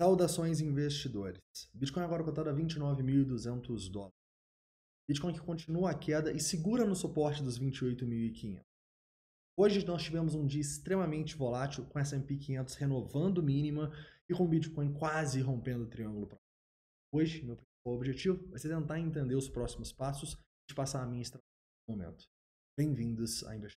Saudações investidores. Bitcoin agora cotado a 29.200 dólares. Bitcoin que continua a queda e segura no suporte dos 28.500. Hoje nós tivemos um dia extremamente volátil com S&P 500 renovando mínima e com Bitcoin quase rompendo o triângulo. Hoje, meu principal objetivo vai ser tentar entender os próximos passos e passar a minha estratégia no momento. Bem-vindos a Investir.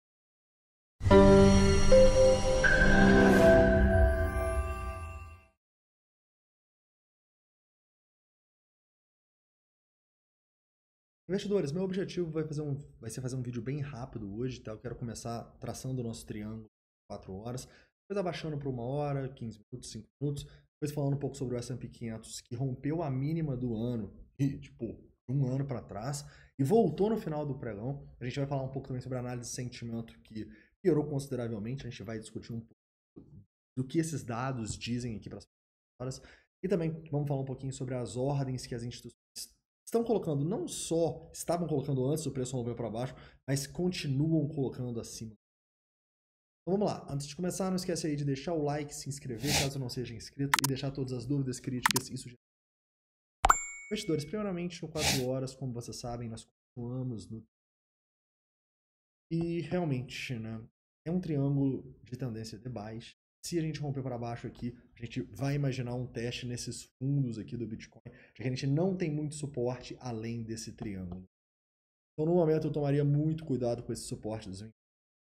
Investidores, meu objetivo vai, fazer um, vai ser fazer um vídeo bem rápido hoje, tá? Eu quero começar traçando o nosso triângulo 4 horas, depois abaixando para uma hora, 15 minutos, 5 minutos, depois falando um pouco sobre o S&P 500 que rompeu a mínima do ano e, tipo, um ano para trás e voltou no final do pregão. A gente vai falar um pouco também sobre a análise de sentimento que piorou consideravelmente, a gente vai discutir um pouco do que esses dados dizem aqui para as horas. E também vamos falar um pouquinho sobre as ordens que as instituições estão colocando, não só estavam colocando antes o preço mover para baixo, mas continuam colocando acima. Então vamos lá, antes de começar, não esquece aí de deixar o like, se inscrever caso não seja inscrito e deixar todas as dúvidas, críticas e sugestões. É. Investidores, primeiramente, no 4 horas, como vocês sabem, nós continuamos no... E realmente, né, é um triângulo de tendência de baixo, se a gente romper para baixo aqui, a gente vai imaginar um teste nesses fundos aqui do Bitcoin, já que a gente não tem muito suporte além desse triângulo. Então, no momento, eu tomaria muito cuidado com esse suporte dos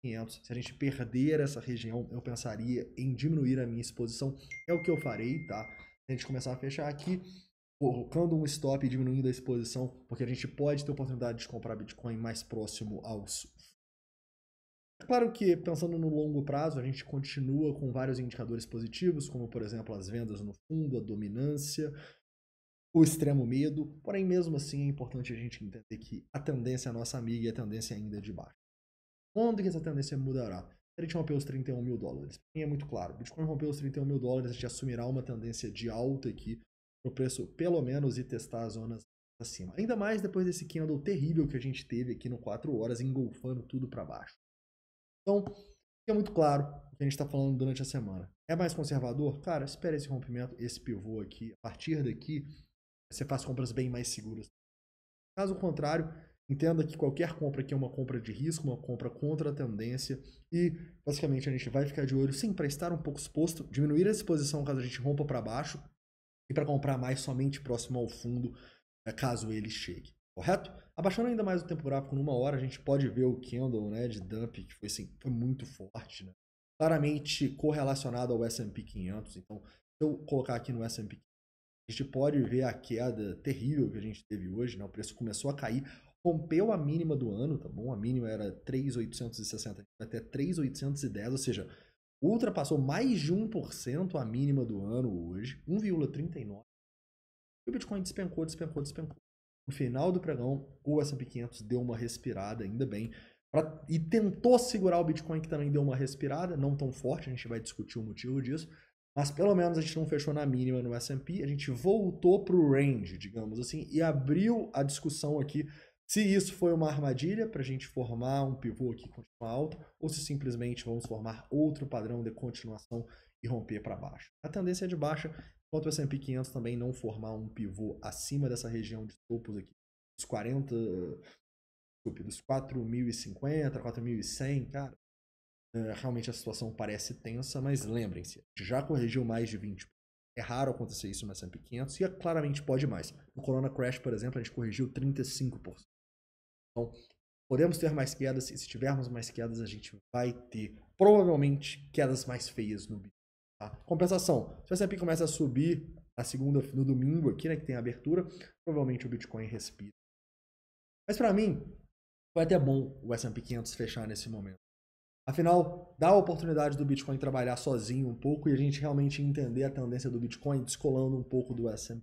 500. Se a gente perder essa região, eu pensaria em diminuir a minha exposição. É o que eu farei, tá? Se a gente começar a fechar aqui, colocando um stop e diminuindo a exposição, porque a gente pode ter oportunidade de comprar Bitcoin mais próximo aos Claro que, pensando no longo prazo, a gente continua com vários indicadores positivos, como, por exemplo, as vendas no fundo, a dominância, o extremo medo, porém, mesmo assim, é importante a gente entender que a tendência é nossa amiga e a tendência é ainda é de baixo. Quando que essa tendência mudará? Se a gente romper os 31 mil dólares, para é muito claro, Bitcoin romper os 31 mil dólares, a gente assumirá uma tendência de alta aqui, no preço pelo menos e testar as zonas acima. Ainda mais depois desse candle terrível que a gente teve aqui no 4 horas, engolfando tudo para baixo. Então, é muito claro o que a gente está falando durante a semana. É mais conservador? Cara, espera esse rompimento, esse pivô aqui. A partir daqui, você faz compras bem mais seguras. Caso contrário, entenda que qualquer compra aqui é uma compra de risco, uma compra contra a tendência. E, basicamente, a gente vai ficar de olho, sim, para estar um pouco exposto, diminuir a exposição caso a gente rompa para baixo e para comprar mais somente próximo ao fundo, é, caso ele chegue correto? Abaixando ainda mais o tempo gráfico numa hora, a gente pode ver o candle né, de dump, que foi, assim, foi muito forte, né? claramente correlacionado ao S&P 500. Então, se eu colocar aqui no S&P 500, a gente pode ver a queda terrível que a gente teve hoje, né? o preço começou a cair, rompeu a mínima do ano, tá bom? A mínima era 3,860 até 3,810, ou seja, ultrapassou mais de 1% a mínima do ano hoje, 1,39%. E o Bitcoin despencou, despencou, despencou. No final do pregão, o S&P 500 deu uma respirada, ainda bem, pra, e tentou segurar o Bitcoin, que também deu uma respirada, não tão forte, a gente vai discutir o motivo disso, mas pelo menos a gente não fechou na mínima no S&P, a gente voltou para o range, digamos assim, e abriu a discussão aqui se isso foi uma armadilha para a gente formar um pivô aqui e continuar alto, ou se simplesmente vamos formar outro padrão de continuação e romper para baixo. A tendência é de baixa, enquanto o S&P 500 também não formar um pivô acima dessa região de topos aqui, dos 40, desculpe, dos 4.050, 4.100, cara, eh, realmente a situação parece tensa, mas lembrem-se, já corrigiu mais de 20%. É raro acontecer isso no S&P 500 e é claramente pode mais. No Corona Crash, por exemplo, a gente corrigiu 35%. Então, podemos ter mais quedas e se tivermos mais quedas, a gente vai ter provavelmente quedas mais feias no BID. Tá? Compensação, se o S&P começa a subir na segunda, no domingo aqui, né, que tem abertura, provavelmente o Bitcoin respira. Mas para mim, foi até bom o S&P 500 fechar nesse momento. Afinal, dá a oportunidade do Bitcoin trabalhar sozinho um pouco e a gente realmente entender a tendência do Bitcoin descolando um pouco do S&P.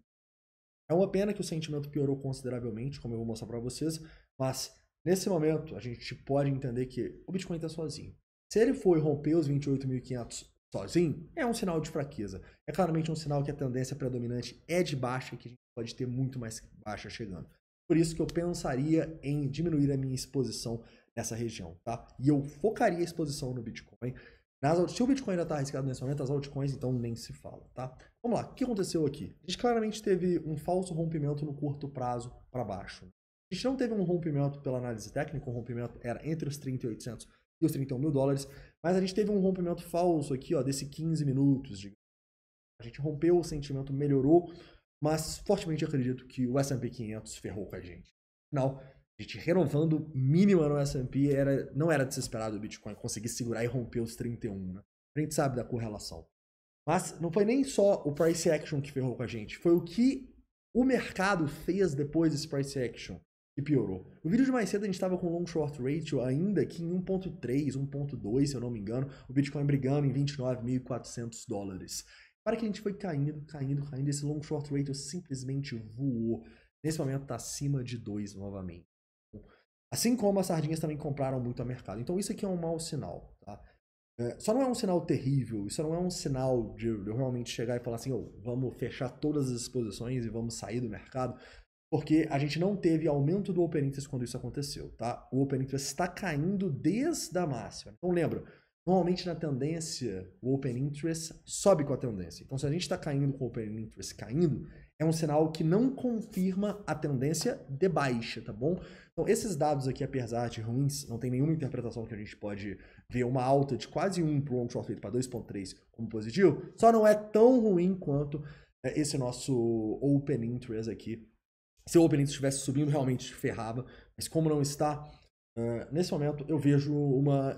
É uma pena que o sentimento piorou consideravelmente, como eu vou mostrar para vocês, mas nesse momento a gente pode entender que o Bitcoin está sozinho. Se ele for romper os 28.500 sozinho, é um sinal de fraqueza. É claramente um sinal que a tendência predominante é de baixa, e que a gente pode ter muito mais baixa chegando. Por isso que eu pensaria em diminuir a minha exposição nessa região, tá? E eu focaria a exposição no Bitcoin. Nas, se o Bitcoin ainda está arriscado nesse momento, as altcoins então nem se fala, tá? Vamos lá, o que aconteceu aqui? A gente claramente teve um falso rompimento no curto prazo para baixo. A gente não teve um rompimento pela análise técnica, o rompimento era entre os 3.800. e os 31 mil dólares. Mas a gente teve um rompimento falso aqui, ó, desse 15 minutos. A gente rompeu, o sentimento melhorou, mas fortemente acredito que o S&P 500 ferrou com a gente. Afinal, a gente renovando mínima no S&P, era, não era desesperado o Bitcoin conseguir segurar e romper os 31, né? A gente sabe da correlação. Mas não foi nem só o price action que ferrou com a gente, foi o que o mercado fez depois desse price action e piorou. No vídeo de mais cedo a gente estava com long short ratio ainda aqui em 1.3, 1.2, se eu não me engano, o Bitcoin brigando em 29.400 dólares. Para que a gente foi caindo, caindo, caindo, esse long short ratio simplesmente voou. Nesse momento está acima de 2 novamente. Assim como as sardinhas também compraram muito a mercado. Então isso aqui é um mau sinal, tá? É, só não é um sinal terrível, isso não é um sinal de eu realmente chegar e falar assim, oh, vamos fechar todas as exposições e vamos sair do mercado porque a gente não teve aumento do open interest quando isso aconteceu, tá? O open interest está caindo desde a máxima. Então lembra, normalmente na tendência, o open interest sobe com a tendência. Então se a gente está caindo com o open interest caindo, é um sinal que não confirma a tendência de baixa, tá bom? Então esses dados aqui, apesar de ruins, não tem nenhuma interpretação que a gente pode ver uma alta de quase 1 para o long short para 2.3 como positivo, só não é tão ruim quanto é, esse nosso open interest aqui se o Open estivesse subindo, realmente ferrava. Mas como não está, uh, nesse momento eu vejo uma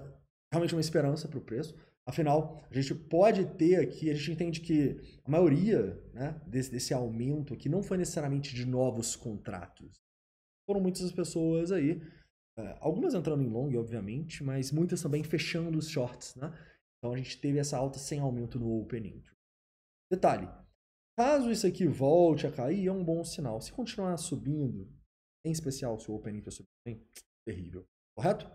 realmente uma esperança para o preço. Afinal, a gente pode ter aqui, a gente entende que a maioria né, desse, desse aumento aqui não foi necessariamente de novos contratos. Foram muitas pessoas aí, uh, algumas entrando em long, obviamente, mas muitas também fechando os shorts. Né? Então a gente teve essa alta sem aumento no open interest. Detalhe, Caso isso aqui volte a cair, é um bom sinal. Se continuar subindo, em especial se o Open Interest subir bem, terrível, correto?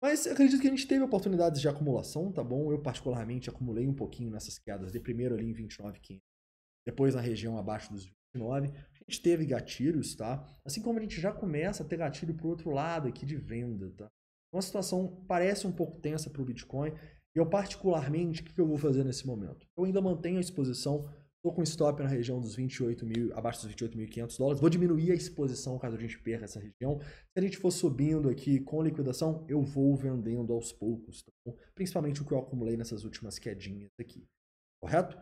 Mas acredito que a gente teve oportunidades de acumulação, tá bom? Eu particularmente acumulei um pouquinho nessas quedas, de primeiro ali em 29,5 depois na região abaixo dos 29. A gente teve gatilhos, tá? Assim como a gente já começa a ter gatilho pro outro lado aqui de venda, tá? Uma situação parece um pouco tensa para o Bitcoin. E eu particularmente, o que eu vou fazer nesse momento? Eu ainda mantenho a exposição Estou com stop na região dos 28 mil, abaixo dos 28.500 dólares. Vou diminuir a exposição caso a gente perca essa região. Se a gente for subindo aqui com liquidação, eu vou vendendo aos poucos. Tá principalmente o que eu acumulei nessas últimas quedinhas aqui. Correto?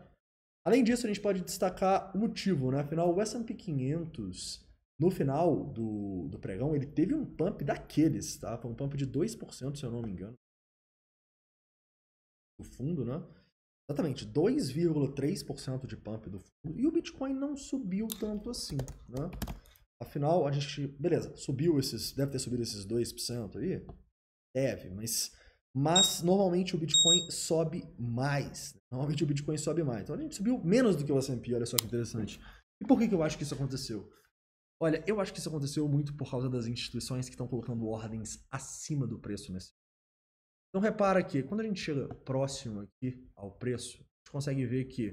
Além disso, a gente pode destacar o motivo, né? Afinal, o S&P 500, no final do, do pregão, ele teve um pump daqueles, tá? Foi um pump de 2%, se eu não me engano. Do fundo, né? exatamente 2,3% de pump do fundo e o Bitcoin não subiu tanto assim, né? Afinal, a gente, beleza, subiu esses, deve ter subido esses 2% aí, deve, mas mas normalmente o Bitcoin sobe mais. Né? Normalmente o Bitcoin sobe mais. Então a gente subiu menos do que o S&P, olha só que interessante. E por que, que eu acho que isso aconteceu? Olha, eu acho que isso aconteceu muito por causa das instituições que estão colocando ordens acima do preço nesse então repara que quando a gente chega próximo aqui ao preço, a gente consegue ver que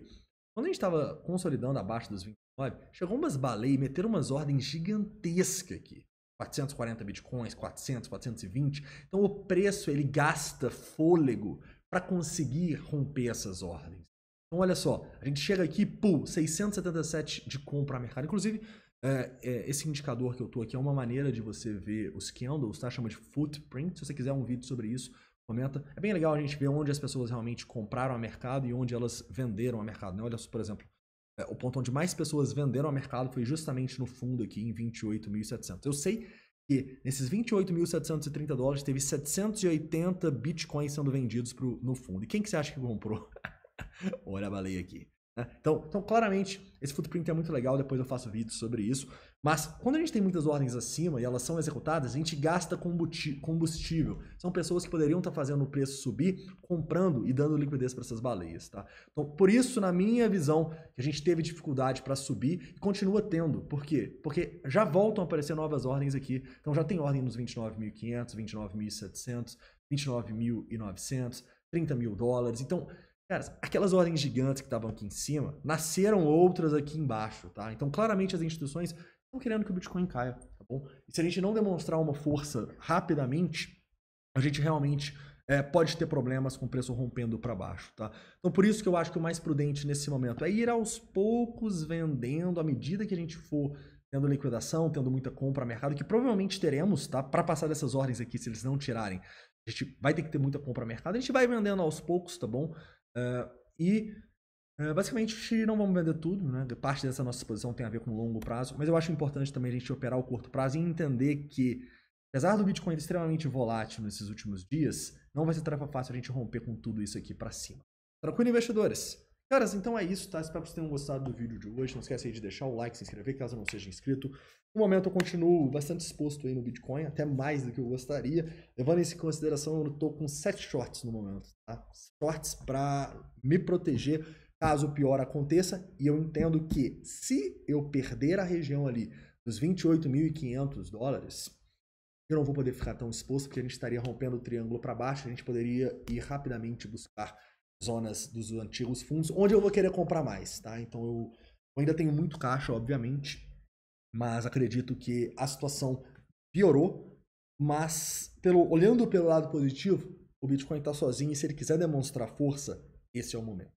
quando a gente estava consolidando abaixo dos 29, chegou umas baleias e meteram umas ordens gigantescas aqui. 440 bitcoins, 400, 420. Então o preço ele gasta fôlego para conseguir romper essas ordens. Então olha só, a gente chega aqui, pum, 677 de compra a mercado. Inclusive, é, é, esse indicador que eu estou aqui é uma maneira de você ver os candles, tá? Chama de footprint. Se você quiser um vídeo sobre isso, Comenta. É bem legal a gente ver onde as pessoas realmente compraram a mercado e onde elas venderam a mercado. Né? Olha só, por exemplo, é, o ponto onde mais pessoas venderam a mercado foi justamente no fundo aqui, em 28.700. Eu sei que nesses 28.730 dólares teve 780 bitcoins sendo vendidos pro, no fundo. E quem que você acha que comprou? Olha a baleia aqui. Né? Então, então, claramente, esse footprint é muito legal, depois eu faço vídeo sobre isso. Mas quando a gente tem muitas ordens acima e elas são executadas, a gente gasta combustível. São pessoas que poderiam estar fazendo o preço subir, comprando e dando liquidez para essas baleias, tá? Então, por isso, na minha visão, a gente teve dificuldade para subir e continua tendo. Por quê? Porque já voltam a aparecer novas ordens aqui. Então, já tem ordem nos 29.500, 29.700, 29.900, 30 mil dólares. Então, Cara, aquelas ordens gigantes que estavam aqui em cima, nasceram outras aqui embaixo, tá? Então, claramente, as instituições estão querendo que o Bitcoin caia, tá bom? E se a gente não demonstrar uma força rapidamente, a gente realmente é, pode ter problemas com o preço rompendo para baixo, tá? Então por isso que eu acho que o mais prudente nesse momento é ir aos poucos vendendo à medida que a gente for tendo liquidação, tendo muita compra mercado, que provavelmente teremos, tá? Para passar dessas ordens aqui, se eles não tirarem, a gente vai ter que ter muita compra mercado. A gente vai vendendo aos poucos, tá bom? Uh, e uh, basicamente não vamos vender tudo, né? Parte dessa nossa exposição tem a ver com longo prazo, mas eu acho importante também a gente operar o curto prazo e entender que, apesar do Bitcoin ser extremamente volátil nesses últimos dias, não vai ser tarefa fácil a gente romper com tudo isso aqui para cima. Tranquilo, investidores? Caras, então é isso, tá? Espero que vocês tenham gostado do vídeo de hoje. Não esquece aí de deixar o like, se inscrever caso não seja inscrito. No momento eu continuo bastante exposto aí no Bitcoin, até mais do que eu gostaria. Levando isso em consideração, eu estou com sete shorts no momento, tá? Shorts para me proteger caso o pior aconteça. E eu entendo que se eu perder a região ali dos 28.500 dólares, eu não vou poder ficar tão exposto, porque a gente estaria rompendo o triângulo para baixo, a gente poderia ir rapidamente buscar zonas dos antigos fundos, onde eu vou querer comprar mais, tá? Então eu, eu ainda tenho muito caixa, obviamente, mas acredito que a situação piorou, mas pelo olhando pelo lado positivo, o Bitcoin está sozinho e se ele quiser demonstrar força, esse é o momento.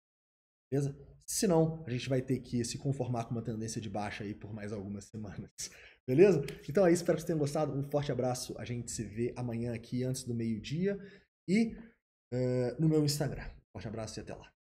Beleza? Se não, a gente vai ter que se conformar com uma tendência de baixa aí por mais algumas semanas. Beleza? Então é isso, espero que vocês tenham gostado. Um forte abraço. A gente se vê amanhã aqui antes do meio-dia e uh, no meu Instagram. Forte abraço e até lá.